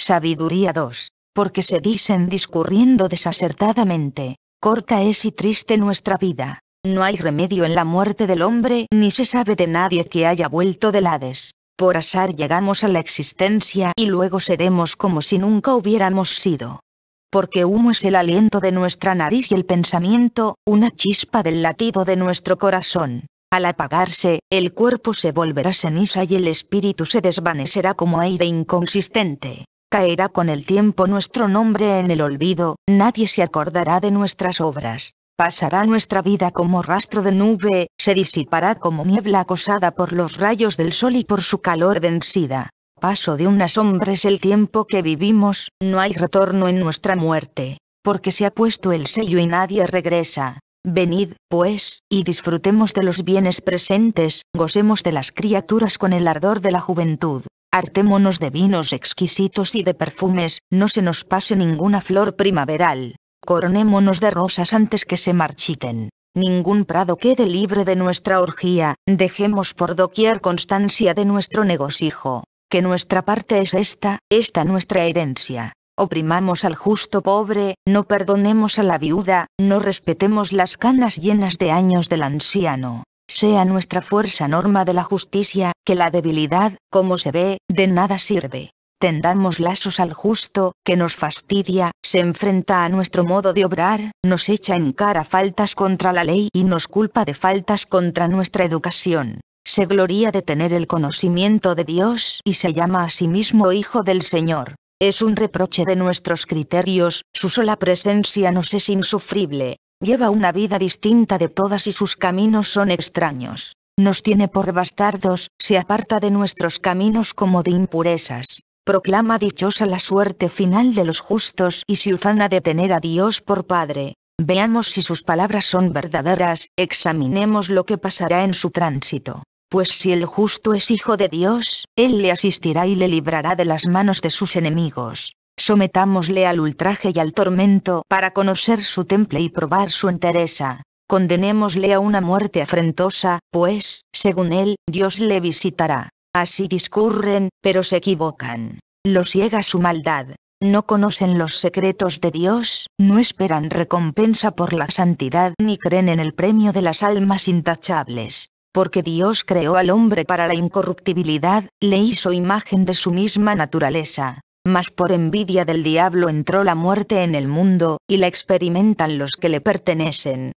Sabiduría 2. Porque se dicen discurriendo desacertadamente, corta es y triste nuestra vida. No hay remedio en la muerte del hombre, ni se sabe de nadie que haya vuelto del Hades. Por azar llegamos a la existencia y luego seremos como si nunca hubiéramos sido. Porque humo es el aliento de nuestra nariz y el pensamiento, una chispa del latido de nuestro corazón. Al apagarse, el cuerpo se volverá ceniza y el espíritu se desvanecerá como aire inconsistente. Caerá con el tiempo nuestro nombre en el olvido, nadie se acordará de nuestras obras. Pasará nuestra vida como rastro de nube, se disipará como niebla acosada por los rayos del sol y por su calor vencida. Paso de unas sombras el tiempo que vivimos, no hay retorno en nuestra muerte, porque se ha puesto el sello y nadie regresa. Venid, pues, y disfrutemos de los bienes presentes, gocemos de las criaturas con el ardor de la juventud. Partémonos de vinos exquisitos y de perfumes, no se nos pase ninguna flor primaveral, coronémonos de rosas antes que se marchiten. Ningún prado quede libre de nuestra orgía, dejemos por doquier constancia de nuestro negocio. que nuestra parte es esta, esta nuestra herencia. Oprimamos al justo pobre, no perdonemos a la viuda, no respetemos las canas llenas de años del anciano. Sea nuestra fuerza norma de la justicia, que la debilidad, como se ve, de nada sirve. Tendamos lazos al justo, que nos fastidia, se enfrenta a nuestro modo de obrar, nos echa en cara faltas contra la ley y nos culpa de faltas contra nuestra educación. Se gloria de tener el conocimiento de Dios y se llama a sí mismo Hijo del Señor. Es un reproche de nuestros criterios, su sola presencia nos es insufrible. Lleva una vida distinta de todas y sus caminos son extraños nos tiene por bastardos, se aparta de nuestros caminos como de impurezas. Proclama dichosa la suerte final de los justos y se ufana de tener a Dios por Padre. Veamos si sus palabras son verdaderas, examinemos lo que pasará en su tránsito. Pues si el justo es hijo de Dios, Él le asistirá y le librará de las manos de sus enemigos. Sometámosle al ultraje y al tormento para conocer su temple y probar su entereza condenémosle a una muerte afrentosa, pues, según él, Dios le visitará. Así discurren, pero se equivocan. Lo ciega su maldad. No conocen los secretos de Dios, no esperan recompensa por la santidad ni creen en el premio de las almas intachables. Porque Dios creó al hombre para la incorruptibilidad, le hizo imagen de su misma naturaleza. Mas por envidia del diablo entró la muerte en el mundo, y la experimentan los que le pertenecen.